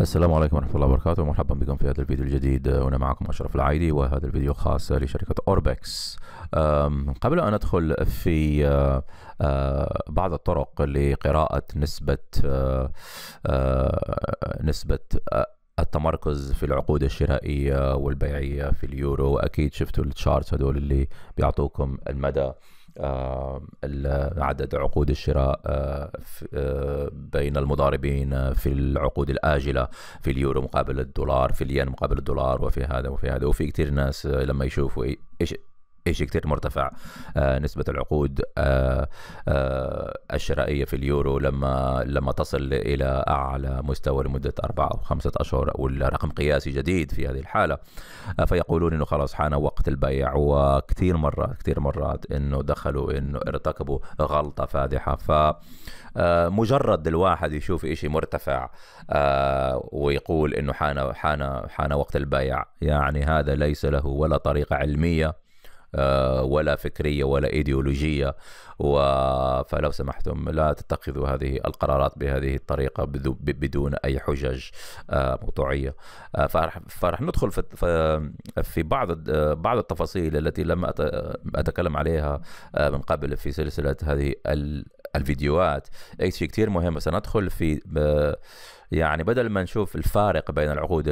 السلام عليكم ورحمة الله وبركاته مرحبا بكم في هذا الفيديو الجديد وأنا معكم أشرف العايدي وهذا الفيديو خاص لشركة أوربكس قبل أن أدخل في آه، آه، بعض الطرق لقراءة نسبة آه، نسبة التمركز في العقود الشرائية والبيعية في اليورو أكيد شفتوا التشارتس هدول اللي بيعطوكم المدى عدد عقود الشراء آه، آه، بين المضاربين آه، في العقود الآجلة في اليورو مقابل الدولار في الين مقابل الدولار وفي هذا وفي هذا وفي كثير ناس لما يشوفوا ايش إيه شيء كثير مرتفع آه، نسبه العقود آه، آه، الشرائيه في اليورو لما لما تصل الى اعلى مستوى لمده اربعه او خمسه اشهر رقم قياسي جديد في هذه الحاله فيقولون انه خلاص حان وقت البيع وكثير مره كثير مرات انه دخلوا انه ارتكبوا غلطه فادحه ف مجرد الواحد يشوف إشي مرتفع ويقول انه حان حان حان وقت البيع يعني هذا ليس له ولا طريقه علميه آه، ولا فكريه ولا ايديولوجيه و فلو سمحتم لا تتخذوا هذه القرارات بهذه الطريقه بدون اي حجج آه، موضوعيه آه، فرح ندخل في بعض بعض التفاصيل التي لم اتكلم عليها من قبل في سلسله هذه الفيديوهات اي شيء كثير مهم سندخل في يعني بدل ما نشوف الفارق بين العقود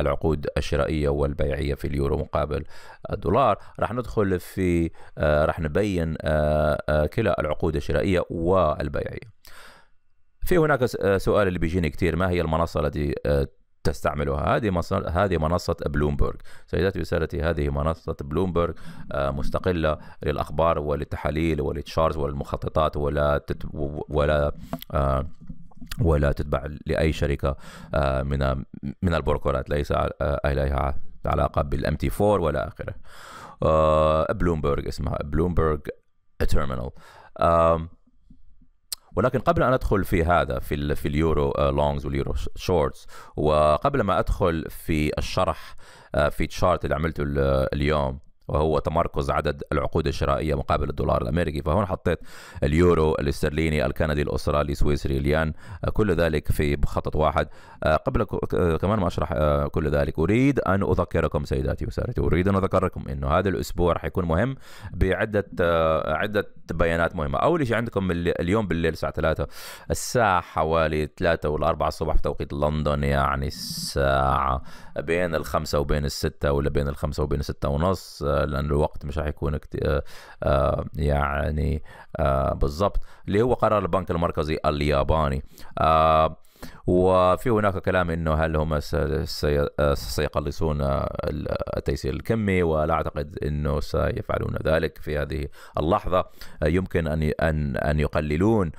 العقود الشرائية والبيعية في اليورو مقابل الدولار راح ندخل في آه، راح نبين آه، آه، كلا العقود الشرائية والبيعية في هناك سؤال اللي بيجيني كثير ما هي المنصة التي تستعملها هذه هذه منصة بلومبرج سيداتي وسادتي هذه منصة بلومبرج مستقلة للأخبار وللتحاليل وللتشارز والمخططات ولا تت ولا ولا تتبع لاي شركه آه، من من البروكرات ليس آه، اليها علاقه بالام تي 4 ولا اخره آه، بلومبرج اسمها بلومبرج تيرمينال ولكن قبل ان ادخل في هذا في في اليورو لونجز واليورو شورتس وقبل ما ادخل في الشرح في تشارت اللي عملته اليوم وهو تمركز عدد العقود الشرائيه مقابل الدولار الامريكي فهون حطيت اليورو الاسترليني الكندي الاسترالي السويسري اليان كل ذلك في خطط واحد آه، قبل آه، كمان ما اشرح آه، كل ذلك اريد ان اذكركم سيداتي وسادتي اريد ان اذكركم انه هذا الاسبوع يكون مهم بعده عده بيانات مهمه اول شيء عندكم اليوم بالليل الساعه 3 الساعه حوالي 3 و 4 الصبح في توقيت لندن يعني الساعه بين الخمسة وبين الستة ولا بين الخمسة وبين الستة ونص آه، لأن الوقت مش راح يكون آه، آه، يعني بالضبط اللي هو قرار البنك المركزي الياباني وفي هناك كلام انه هل هم سيقلصون التيسير الكمي ولا اعتقد انه سيفعلون ذلك في هذه اللحظه يمكن ان ان ان يقللون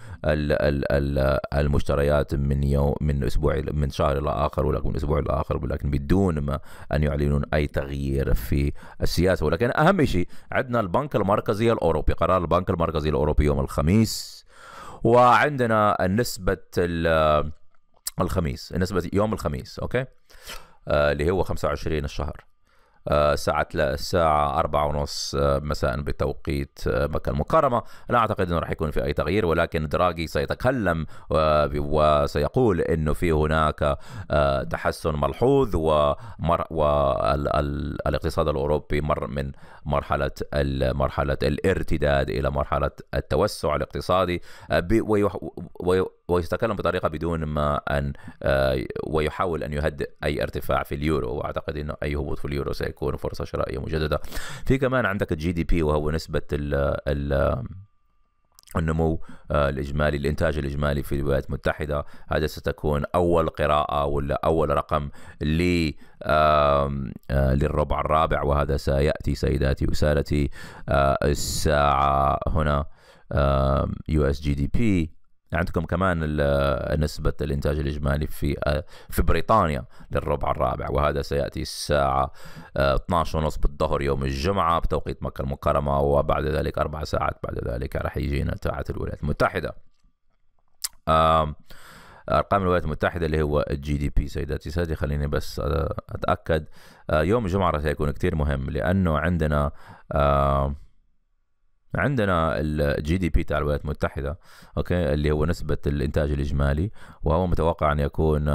المشتريات من يوم من اسبوع من شهر الى اخر ولكن من اسبوع الى اخر ولكن بدون ما ان يعلنون اي تغيير في السياسه ولكن اهم شيء عندنا البنك المركزي الاوروبي قرار البنك المركزي الاوروبي يوم الخميس وعندنا نسبه الخميس النسبة يوم الخميس أوكي آه اللي هو 25 الشهر آه، ساعة الساعة أربعة ونص آه، مساء بتوقيت آه، مكة المكرمة لا أعتقد أنه راح يكون في أي تغيير ولكن دراغي سيتكلم وسيقول أنه في هناك تحسن ملحوظ والاقتصاد الأوروبي مر من مرحلة مرحلة الارتداد إلى مرحلة التوسع الاقتصادي ويتكلم بطريقه بدون ما ان آه، ويحاول ان يهدئ اي ارتفاع في اليورو واعتقد انه اي هبوط في اليورو سيكون فرصه شرائيه مجدده في كمان عندك الجي دي بي وهو نسبه ال النمو آه، الاجمالي الانتاج الاجمالي في الولايات المتحده هذا ستكون اول قراءه ولا اول رقم ل آه، للربع الرابع وهذا سياتي سيداتي وسادتي الساعه هنا يو اس جي دي بي عندكم كمان نسبة الإنتاج الإجمالي في في بريطانيا للربع الرابع وهذا سيأتي الساعة 12 آه، بالظهر يوم الجمعة بتوقيت مكة المكرمة وبعد ذلك أربع ساعات بعد ذلك راح يجينا تاعت الولايات المتحدة ارقام الولايات المتحده اللي هو الجي دي بي سيداتي سادي خليني بس آه، اتاكد آه، يوم الجمعه سيكون كثير مهم لانه عندنا عندنا الجي دي بي تاع الولايات المتحده اوكي اللي هو نسبه الانتاج الاجمالي وهو متوقع ان يكون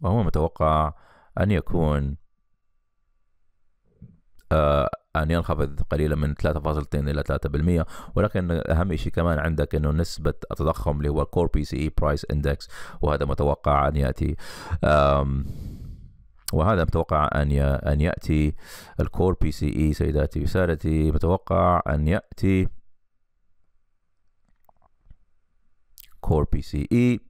وهو متوقع ان يكون آه، أن ينخفض قليلا من 3.2 إلى 3% ولكن أهم شيء كمان عندك أنه نسبة التضخم اللي هو الكور بي سي إي برايس إندكس وهذا متوقع أن يأتي وهذا متوقع ان ان ياتي الكور بي سي اي سيداتي وسادتي متوقع ان ياتي كور بي سي اي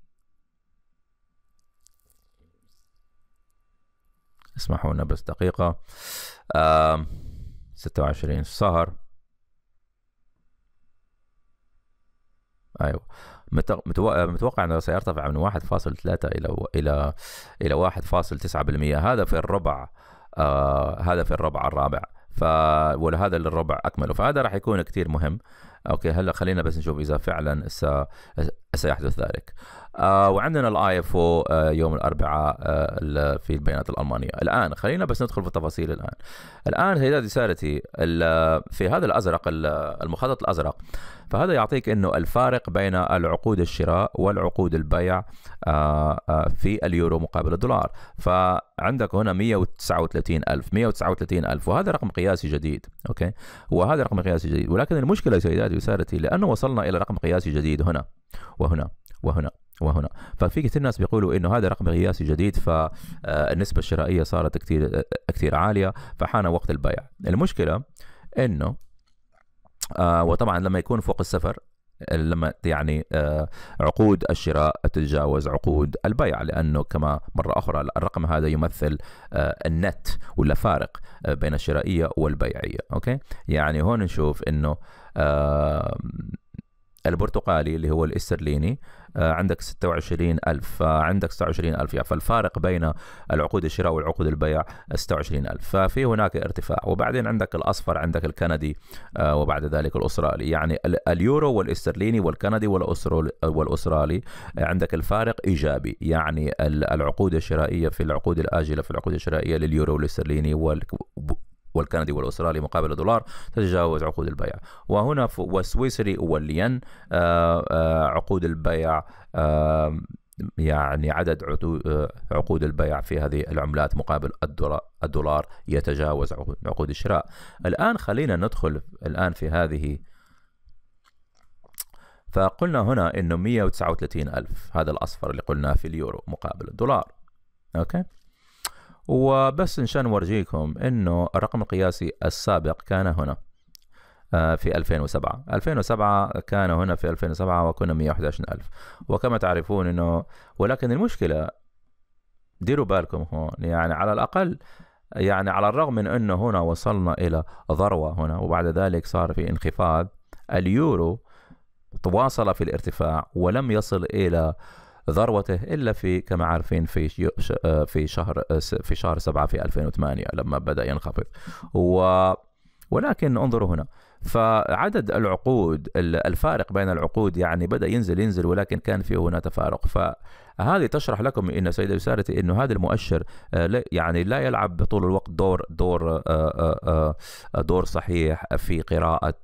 اسمحوا لنا بس دقيقة ستة 26 السهر أيوة متوقع انه سيرتفع من 1.3 الى الى الى 1.9% هذا في الربع آه هذا في الربع الرابع ف ولهذا للربع اكمله فهذا راح يكون كثير مهم اوكي هلا خلينا بس نشوف اذا فعلا س... سيحدث ذلك آه وعندنا الاي اف او آه، يوم الاربعاء آه في البيانات الالمانيه الان خلينا بس ندخل في التفاصيل الان الان سيداتي سارتي في هذا الازرق المخطط الازرق فهذا يعطيك انه الفارق بين العقود الشراء والعقود البيع آه، آه، في اليورو مقابل الدولار فعندك هنا 139 ألف 139 ألف وهذا رقم قياسي جديد أوكي وهذا رقم قياسي جديد ولكن المشكلة سيداتي يسارد ويسارد لأنه وصلنا إلى رقم قياسي جديد هنا وهنا وهنا وهنا ففي كثير ناس بيقولوا انه هذا رقم قياسي جديد فالنسبه آه، الشرائيه صارت كثير آه، كثير عاليه فحان وقت البيع المشكله انه آه، وطبعا لما يكون فوق السفر لما يعني عقود الشراء تتجاوز عقود البيع لانه كما مره اخرى الرقم هذا يمثل النت ولا فارق آه، بين الشرائيه والبيعيه اوكي يعني هون نشوف انه البرتقالي اللي هو الاسترليني آه، عندك 26000 فعندك 26000 يعني فالفارق بين العقود الشراء والعقود البيع 26000 ففي هناك ارتفاع وبعدين عندك الاصفر عندك الكندي آه، وبعد ذلك الاسترالي يعني اليورو والاسترليني والكندي والاسترالي آه، عندك الفارق ايجابي يعني العقود الشرائيه في العقود الاجله في العقود الشرائيه لليورو والاسترليني وال والكندي والاسترالي مقابل الدولار تتجاوز عقود البيع وهنا والسويسري والين آه، آه، عقود البيع يعني عدد آه، عقود البيع في هذه العملات مقابل الدولار يتجاوز عقود الشراء الآن خلينا ندخل الآن في هذه فقلنا هنا انه 139 ألف هذا الأصفر اللي قلناه في اليورو مقابل الدولار أوكي وبس نشان نورجيكم انه الرقم القياسي السابق كان هنا آه، في 2007 2007 كان هنا في 2007 وكنا 111000 وكما تعرفون انه ولكن المشكله ديروا بالكم هون يعني على الاقل يعني على الرغم من انه هنا وصلنا الى ذروه هنا وبعد ذلك صار في انخفاض اليورو تواصل في الارتفاع ولم يصل الى ذروته الا في كما عارفين في آه، في شهر في شهر 7 في 2008 لما بدا ينخفض و ولكن انظروا هنا فعدد العقود الفارق بين العقود يعني بدا ينزل ينزل ولكن كان فيه هنا تفارق فهذه تشرح لكم ان سيدة يسارتي انه هذا المؤشر آه، يعني لا يلعب طول الوقت دور دور آه، آه، دور صحيح في قراءة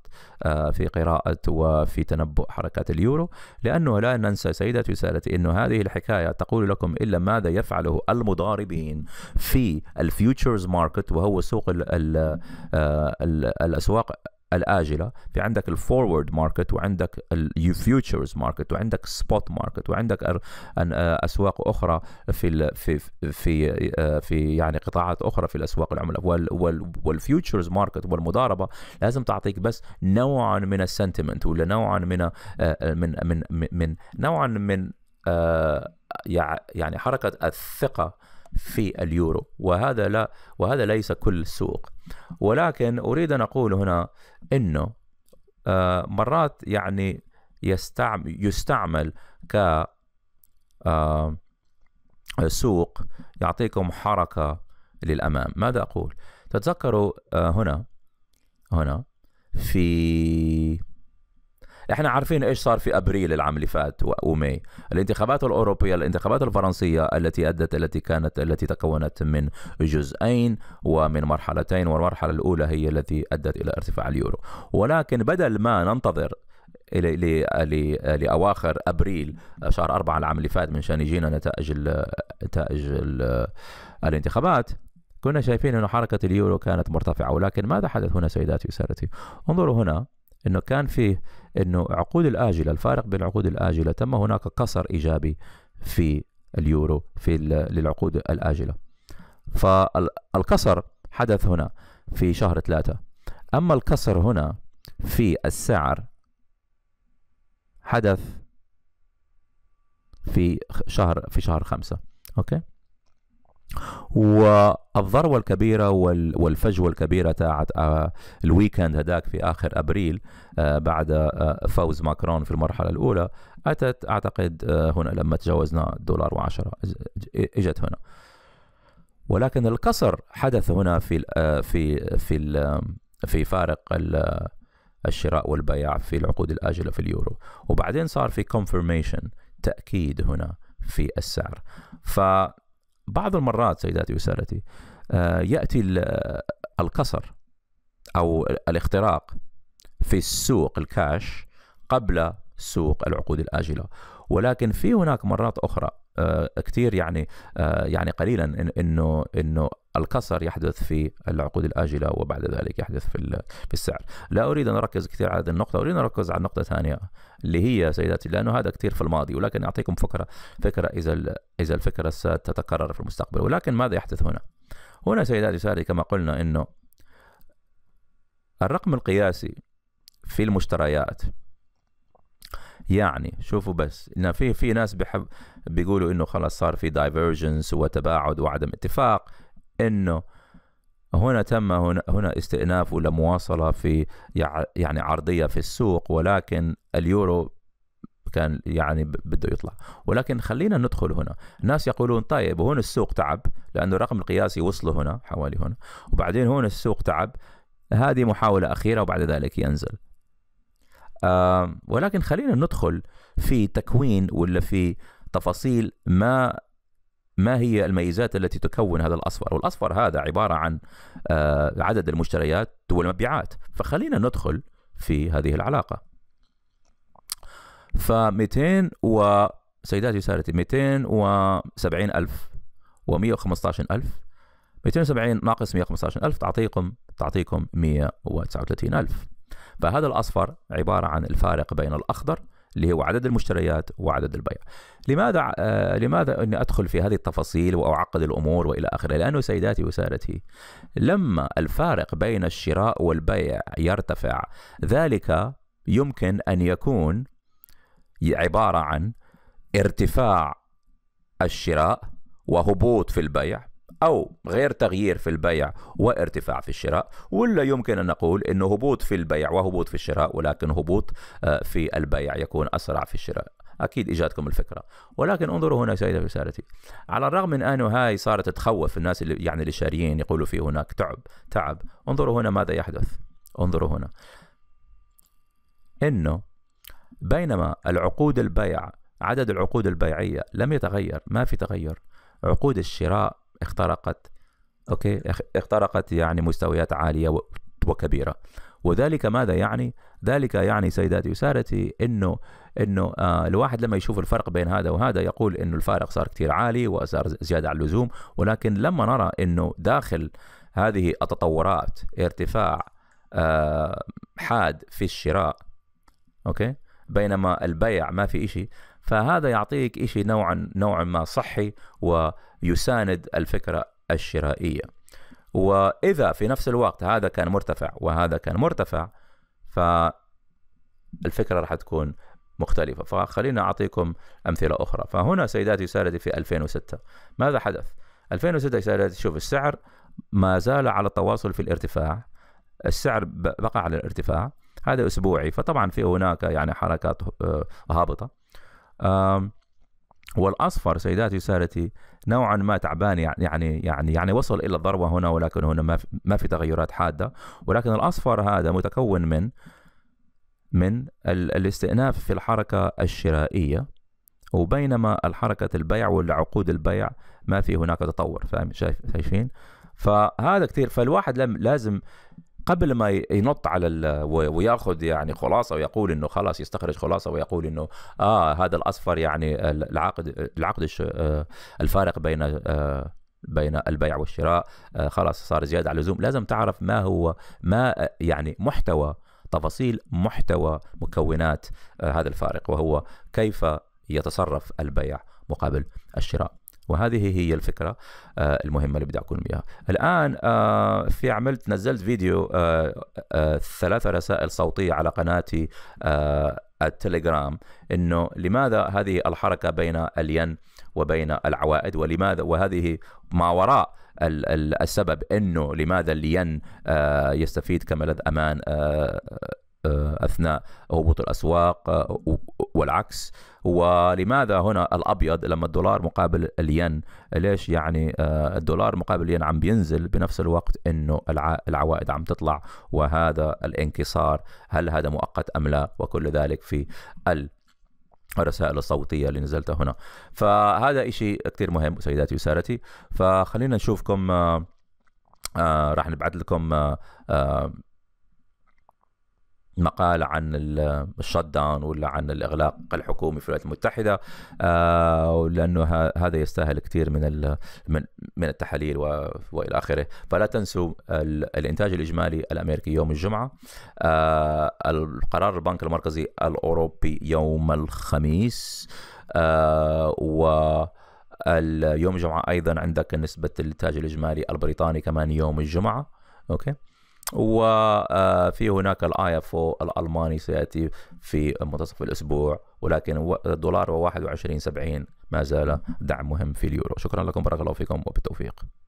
في قراءة وفي تنبؤ حركات اليورو لأنه لا ننسى سيدة يسارتي أن هذه الحكاية تقول لكم إلا ماذا يفعله المضاربين في الفيوتشرز ماركت وهو سوق الـ الـ الأسواق الاجله في عندك الفورورد ماركت وعندك الفيوتشرز ماركت وعندك سبوت ماركت وعندك آه، اسواق اخرى في في في آه، في يعني قطاعات اخرى في الاسواق العمله والفيوتشرز ماركت والمضاربه لازم تعطيك بس نوعا من السنتمنت ولا نوعا آه، من من من من نوعا من يعني حركه الثقه في اليورو وهذا لا وهذا ليس كل السوق ولكن اريد ان اقول هنا انه آه، مرات يعني يستعمل يستعمل ك آه، سوق يعطيكم حركه للامام ماذا اقول تتذكروا آه، هنا هنا في احنا عارفين ايش صار في ابريل العام اللي فات وماي الانتخابات الاوروبيه الانتخابات الفرنسيه التي ادت التي كانت التي تكونت من جزئين ومن مرحلتين والمرحله الاولى هي التي ادت الى ارتفاع اليورو ولكن بدل ما ننتظر لاواخر ابريل شهر أربعة العام اللي فات من شان يجينا نتائج نتائج الانتخابات كنا شايفين أن حركة اليورو كانت مرتفعة ولكن ماذا حدث هنا سيداتي وسادتي انظروا هنا انه كان فيه انه عقود الاجله الفارق بين العقود الاجله تم هناك قصر ايجابي في اليورو في للعقود الاجله فالقصر حدث هنا في شهر ثلاثة أما الكسر هنا في السعر حدث في شهر في شهر خمسة أوكي والثروة الكبيرة والفجوة الكبيرة تاعت آه، الويكند هداك في آخر أبريل آه، بعد آه، فوز ماكرون في المرحلة الأولى أتت أعتقد هنا لما تجاوزنا الدولار وعشرة إجت هنا ولكن الكسر حدث هنا في في في في فارق الشراء والبيع في العقود الآجلة في اليورو وبعدين صار في confirmation تأكيد هنا في السعر ف بعض المرات سيداتي وسادتي آه، ياتي القصر او الاختراق في السوق الكاش قبل سوق العقود الاجله ولكن في هناك مرات اخرى آه، كثير يعني آه، يعني قليلا انه انه القصر يحدث في العقود الآجلة وبعد ذلك يحدث في في السعر لا أريد أن أركز كثير على هذه النقطة أريد أن أركز على نقطة ثانية اللي هي سيداتي لأنه هذا كثير في الماضي ولكن أعطيكم فكرة فكرة إذا إذا الفكرة ستتكرر في المستقبل ولكن ماذا يحدث هنا هنا سيداتي ساري كما قلنا أنه الرقم القياسي في المشتريات يعني شوفوا بس ان في في ناس بيحب بيقولوا انه خلاص صار في دايفرجنس وتباعد وعدم اتفاق انه هنا تم هنا استئناف ولا مواصله في يعني عرضيه في السوق ولكن اليورو كان يعني بده يطلع ولكن خلينا ندخل هنا الناس يقولون طيب هون السوق تعب لانه الرقم القياسي وصله هنا حوالي هنا وبعدين هون السوق تعب هذه محاولة أخيرة وبعد ذلك ينزل آه ولكن خلينا ندخل في تكوين ولا في تفاصيل ما ما هي الميزات التي تكون هذا الاصفر والاصفر هذا عباره عن آه، عدد المشتريات والمبيعات فخلينا ندخل في هذه العلاقه ف 200 و سيداتي وسادتي 270 ألف و 115 ألف 270 ناقص 115 ألف تعطيكم تعطيكم 139 ألف فهذا الأصفر عبارة عن الفارق بين الأخضر اللي هو عدد المشتريات وعدد البيع لماذا آه لماذا اني ادخل في هذه التفاصيل واعقد الامور والى اخره لانه سيداتي وسادتي لما الفارق بين الشراء والبيع يرتفع ذلك يمكن ان يكون عباره عن ارتفاع الشراء وهبوط في البيع أو غير تغيير في البيع وارتفاع في الشراء ولا يمكن أن نقول أنه هبوط في البيع وهبوط في الشراء ولكن هبوط آه، في البيع يكون أسرع في الشراء أكيد إجاتكم الفكرة ولكن انظروا هنا سيدة رسالتي على الرغم من أنه هاي صارت تخوف الناس اللي يعني اللي شاريين يقولوا في هناك تعب تعب انظروا هنا ماذا يحدث انظروا هنا أنه بينما العقود البيع عدد العقود البيعية لم يتغير ما في تغير عقود الشراء اخترقت اوكي اخترقت يعني مستويات عاليه وكبيره وذلك ماذا يعني؟ ذلك يعني سيداتي وسادتي انه انه آه، الواحد لما يشوف الفرق بين هذا وهذا يقول انه الفارق صار كثير عالي وصار زياده عن اللزوم ولكن لما نرى انه داخل هذه التطورات ارتفاع آه، حاد في الشراء اوكي بينما البيع ما في شيء فهذا يعطيك إشي نوعا نوعا ما صحي ويساند الفكرة الشرائية وإذا في نفس الوقت هذا كان مرتفع وهذا كان مرتفع فالفكرة راح تكون مختلفة فخلينا أعطيكم أمثلة أخرى فهنا سيداتي سالتي في 2006 ماذا حدث؟ 2006 سالتي شوف السعر ما زال على التواصل في الارتفاع السعر بقى على الارتفاع هذا أسبوعي فطبعا في هناك يعني حركات آه، هابطة والاصفر سيداتي وسادتي نوعا ما تعبان يعني يعني يعني وصل الى الذروه هنا ولكن هنا ما في ما في تغيرات حاده ولكن الاصفر هذا متكون من من الاستئناف في الحركه الشرائيه وبينما الحركه البيع والعقود البيع ما في هناك تطور فاهم شايف شايفين فهذا كثير فالواحد لازم قبل ما ينط على وياخذ يعني خلاصه ويقول انه خلاص يستخرج خلاصه ويقول انه اه هذا الاصفر يعني العقد العقد آه، الفارق بين آه، بين البيع والشراء آه، خلاص صار زياده على اللزوم لازم تعرف ما هو ما يعني محتوى تفاصيل محتوى مكونات هذا الفارق وهو كيف يتصرف البيع مقابل الشراء وهذه هي الفكره آه، المهمه اللي بدي اقول بها الان آه، في عملت نزلت فيديو آه، ثلاثه رسائل صوتيه على قناتي التليجرام انه لماذا هذه الحركه بين الين وبين العوائد ولماذا وهذه ما وراء السبب انه لماذا الين يستفيد كملذ امان آه، اثناء هبوط الاسواق آه، والعكس ولماذا هنا الابيض لما الدولار مقابل الين ليش يعني آه، الدولار مقابل الين عم بينزل بنفس الوقت انه العوائد عم تطلع وهذا الانكسار هل هذا مؤقت ام لا وكل ذلك في ال الرسائل الصوتية اللي نزلتها هنا فهذا إشي كتير مهم سيداتي وسارتي فخلينا نشوفكم آه راح نبعث لكم آه آه مقال عن الشت داون ولا عن الاغلاق الحكومي في الولايات المتحده آه، لانه هذا يستاهل كثير من من التحاليل والى اخره فلا تنسوا الانتاج الاجمالي الامريكي يوم الجمعه آه، القرار البنك المركزي الاوروبي يوم الخميس آه، و اليوم الجمعه ايضا عندك نسبه الانتاج الاجمالي البريطاني كمان يوم الجمعه اوكي وفي هناك الاي اف او الالماني سياتي في منتصف الاسبوع ولكن الدولار و 21.70 ما زال دعم مهم في اليورو شكرا لكم بارك الله فيكم وبالتوفيق